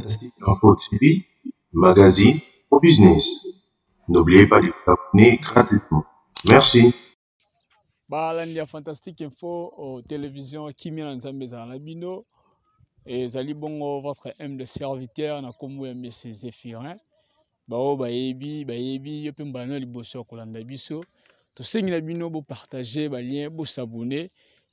Fantastique Info TV, magazine au business. N'oubliez pas de vous abonner gratuitement. Merci. y bah, ya fantastique info au télévision kimia na nzambe ezala na Et ezali bongo votre m de serviteur na vous aimez, mese zéphirin baoyo oh, bayebi bayebi yo mpe mbano ya liboso ya kolanda biso vous partagez, vous lien vous abonnez,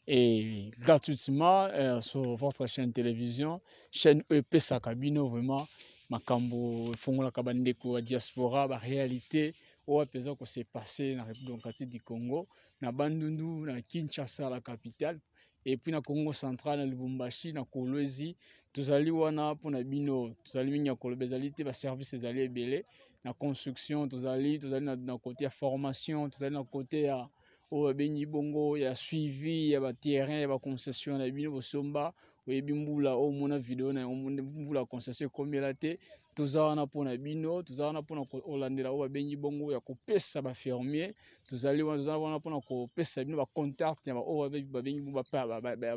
et gratuitement euh, sur votre chaîne télévision, chaîne EP Sakabino, vraiment, ma la cabane de la Diaspora, la bah, réalité, où oh, est-ce que c'est passé dans la République du Congo, dans Bandundu, dans Kinshasa, la capitale, et puis dans le Congo central, dans Lubumbashi, dans Kolwezi, tous allés wana pour la bino, tous allés mingi pour bezali te ba service ezali ebele, la construction, tous allés, tous allés na côté formation, tous allés na côté à oyo babengi bongo ya suivi ya baterrain ya baconcession na bino bosomba oyebi mbula omona video na mbula concession ekomela te toza wana mpona bino toza wana mpona kolandela oyo babengi bongo ya kopesa bafermier tozali wana toza wana mpona kopesa bino bacontact ya oyo babengi bongo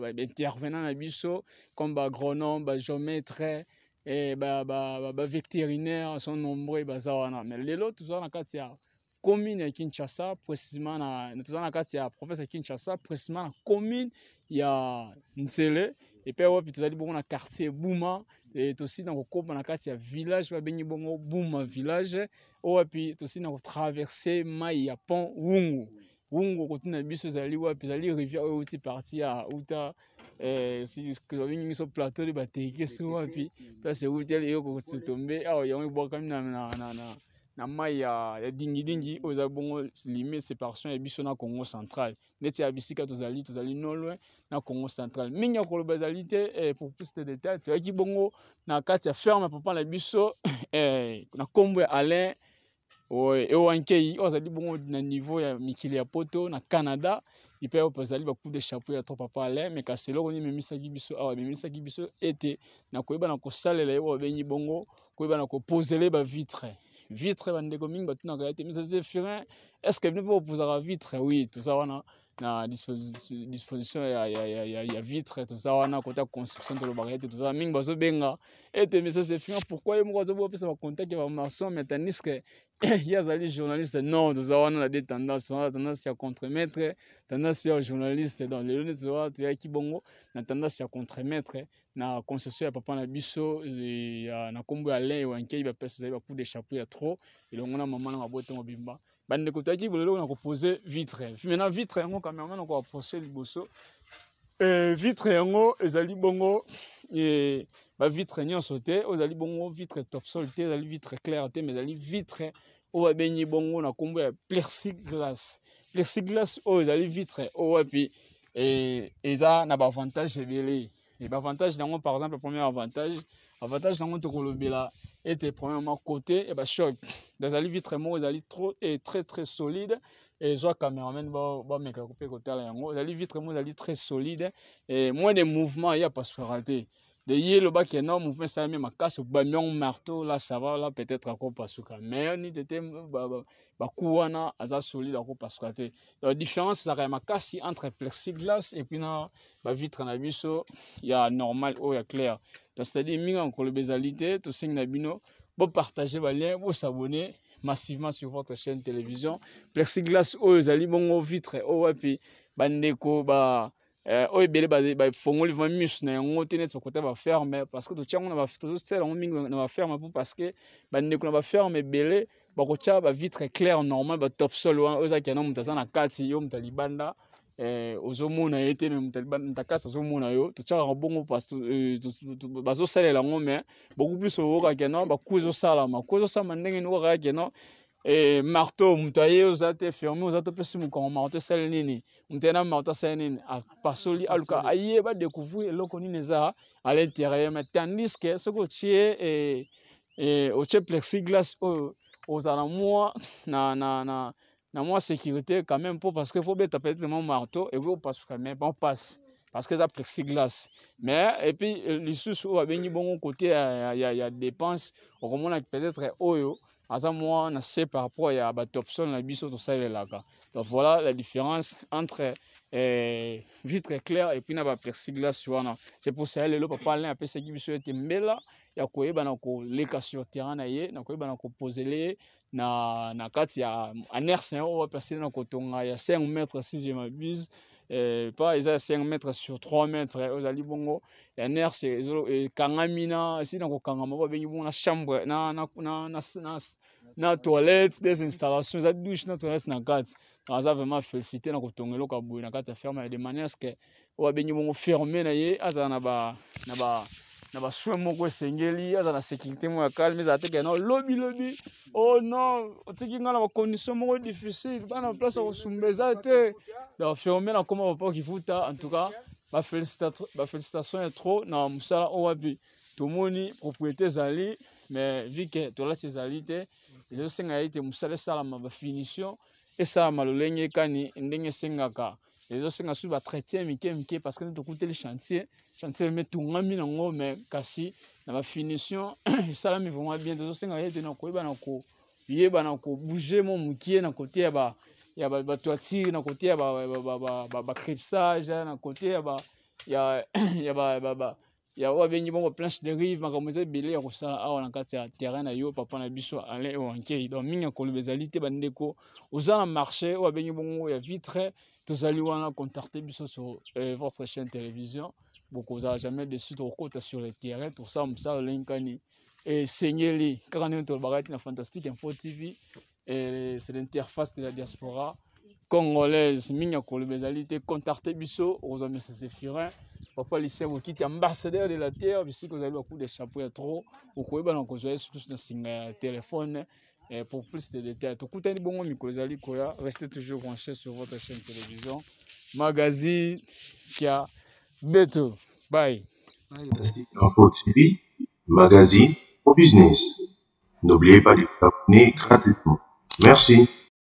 baintervenant na biso comme baagronome bagéometre eh, bavectérinaire son nombre baza wana mais lelo toza na kati ya commune ya Kinshasa precisement na natozana na kati ya province ya Kinshasa precisement na commune ya Nzele et puis wapi tozali bongo na quartier Buma et tosi na kokoma na kati ya village babengi bongo Buma village wapi oh, tosi na kotraverser mai ya pont Wungu Wungu kotina biso ezali wapi ezali rivière oyo uti parti ya uta Eh, si babengi biso plateau de batekesi wapi place euti eleyoko kotombe awa yango ebwakami na na mai ya, ya dingilingi oyo eza bongo lime séparation ya biso na congo central neti ya bisika tozali tozali nolwe na congo central mingi ya koloba ezali te eh, pour plus de détail toyaki bongo na kati ya ferme ya papa na biso eh, na nkombo ya alain ewankei oyo azali bongo na niveau ya mikili ya poto na canada epai oyo bazali bacoupe de chapeau ya to papa alain me kasi eloko nini ememisaki biso awa ememisaki biso ete na koyeba na kosalela ye oyo babengi bongo koyeba na kopozela ye bavitre vitre bandeko mingi batunaka ye te mais zéphirin estce bino mpe bopuzaka vitre oui toza wana na disposition ya, ya, ya, ya, ya vitre toza wana kota construction tolobaka ete toza mingi bazobenga ete monsieur sefina pourkui ye moko azoboya opesa bacontact ya bamarson mais tandis ke ye azali journaliste non toza wana na de tendance toza tendance ya contremaître tendance mpe ya journaliste donc lelo neti wana toyaki bongo na tendance ya contremaître na concession ya papa na biso na nkombo ya lin ewankei bapesa ezali bacoup de chapeau ya trop elongo na mama na mabota mobimba bandeko toyaki bolelo na kopose vitre maintenant vitre yango cameraman na koapproche liboso e, vitre yango ezali bongo e, bavitre nyonso te oyo ezali bongo vitre topsol te ezali vitre claire te mais ezali vitre oyo babengi bongo na nkombo ya plexiglas plexiglas oyo ezali vitre oyo wapi e, eza na baavantage ebele baavantage yango par exemple premier avantage avantage yango tokolobela était premièrement côté et eh bah ben, choc vitres vitre moko ezali trop et très très solide ezwa cameraman bamekaka mpe kotala yango vitres vitre moko ezali très solide et moins de mouvement pas se rater de ye elobaki ye no mouvement esalami makasi bamion marteau la sava la peut-être akopasuka mais nini tete baku wana aza solide akopasuka te donc différence ezalaka ya makasi entre plexiglas et puis na bavitre na biso ya normal oyo oh, ya clair donc c'est-à-dire mingi ya mokoloba ezali te tosengi na bino bopartage balien bosabone massivement sur votre chaîne télévision plexiglas oyo oh, ezali bongo vitre oyo oh, wapi bandeko ba Eh, oyo ebele bafongoli vraimen miso na yango te neti bakota baferme parceke totia yango tozosala yango mingi na baferme mpo parceke bandeko na baferme ebele bakotia bavitre claire normal batopsol wana oyo ezalaki yana moto aza na kati yo moto ya libanda eh, ozomona ye te me moto akasi azomona yo totiaka bongo eh, bazosalela yango me beaucoup plus okokakeno baku ezosalama ku ezosalama ndenge nokokakakeno e, marteau moto aye oza te ferme oza te opesi mokongo marteau esali nini moto aye na marteau asali nini apasoli aluka aye badécouvrir eloko nini eza à l'intérieur mais tandis ke soki otie e, e, otie plexiglas oyo ozala na mwa na, na, na, na mwa sécurité quand même mpo parce que po beta peut-être mwa marteau ekoki opasuka mais bampasi parce que eza plexiglas mais epuis euh, lisusu oyo babengi bongo côté ya, ya, ya, ya dépense okomona peut-être oyo oh aza mwa na se par rapport ya batopsone na biso tosalelaka donc voilà la différence entre eh, vitre claire epuis na bapersiglas wana c'est pour ça lelo papa alain apesaki biso ete mbela ya koyeba na koleka sur terrain na ye na koyeba na kopozele ye na, na kati ya anerse oyo apersile na kotonga ya 5 mètre si je mabuse eh, pa eza 5 mètre sur 3 mètre eh, ozali bongo ya nerse ekangami na esili na kokangama oyo babengi bongo na chambre na, na, na, na, na na toilette des installations eza douche na toilette na kati aza vraiment félicité na kotonga eloko aboye na kati ya ferme de manière ceke oyo abengi bongo ferme na ye azala na ba, na ba, na basoin moko esengeli aza na sécurité moko ya calme ezala tekena olobilobi o oh non otiki ngai na bacondition moko difficile ngai na place ya kosumba eza te ferme na koma papa kifuta en tout cas bafélicitation ya trop na mosala oyo api tomoni propriété ezali mais vu ke tolati ezali te ezosenga ete mosala esalama bafinition esalama lolenge kani ndenge esengaka ezosenga suki batretien mike mike parce que nde tokuteli chantier chantier me etungami nango mais kasi na bafinition esalami vraiment bien tozosenga ete na koyeba na koyeba na kobouge mo mokie na kote ya ba ya batoitire na kote ya bacripsage na kote ya ya ya oyo abengi bongo planche de rive makambo eza ebele ya kosala awa na kati ya terrain na yo papa na biso alain ewankei donc mingi ya koloba ezali te bandeko oza na marché oyo abengi bongo ya vitre tozali wana contacte biso sur eh, votre chaîne télévision bokozala jamais dessus tokokota sur le terrain tosala mosala olengikani esengeli eh, kaka ndenge tolobaka ti na fantastique info tv eh, c'est l'interface de la diaspora congolaise mingi ya koloba ezali te contacte biso okozwa message furin papa vous Bokiti ambassadeur de la terre vous un coup de chapeau à trop vous pouvez vous yesu un téléphone pour plus de détails restez toujours branché sur votre chaîne télévision magazine a beto bye magazine au business n'oubliez pas de vous abonner gratuitement merci